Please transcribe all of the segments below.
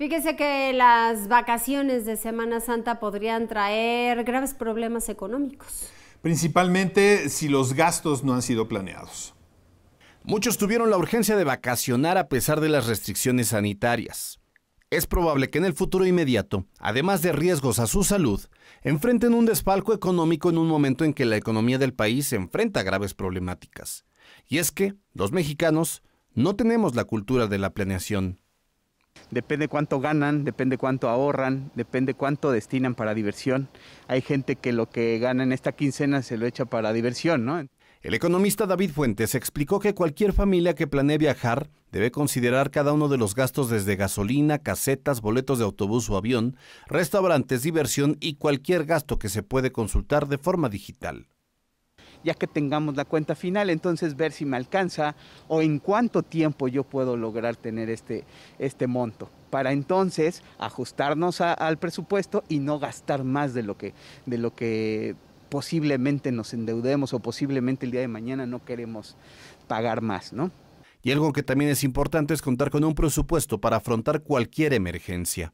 Fíjese que las vacaciones de Semana Santa podrían traer graves problemas económicos. Principalmente si los gastos no han sido planeados. Muchos tuvieron la urgencia de vacacionar a pesar de las restricciones sanitarias. Es probable que en el futuro inmediato, además de riesgos a su salud, enfrenten un desfalco económico en un momento en que la economía del país se enfrenta a graves problemáticas. Y es que los mexicanos no tenemos la cultura de la planeación. Depende cuánto ganan, depende cuánto ahorran, depende cuánto destinan para diversión. Hay gente que lo que gana en esta quincena se lo echa para diversión, ¿no? El economista David Fuentes explicó que cualquier familia que planee viajar debe considerar cada uno de los gastos desde gasolina, casetas, boletos de autobús o avión, restaurantes, diversión y cualquier gasto que se puede consultar de forma digital ya que tengamos la cuenta final, entonces ver si me alcanza o en cuánto tiempo yo puedo lograr tener este, este monto para entonces ajustarnos al presupuesto y no gastar más de lo que de lo que posiblemente nos endeudemos o posiblemente el día de mañana no queremos pagar más, ¿no? Y algo que también es importante es contar con un presupuesto para afrontar cualquier emergencia.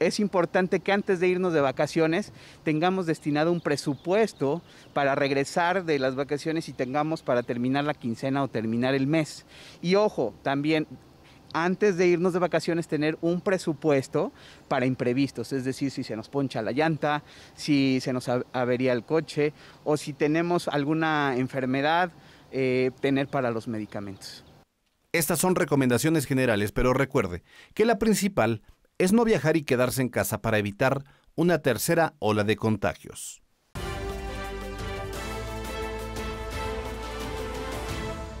Es importante que antes de irnos de vacaciones tengamos destinado un presupuesto para regresar de las vacaciones y tengamos para terminar la quincena o terminar el mes. Y ojo, también antes de irnos de vacaciones tener un presupuesto para imprevistos, es decir, si se nos poncha la llanta, si se nos avería el coche o si tenemos alguna enfermedad, eh, tener para los medicamentos. Estas son recomendaciones generales, pero recuerde que la principal es no viajar y quedarse en casa para evitar una tercera ola de contagios.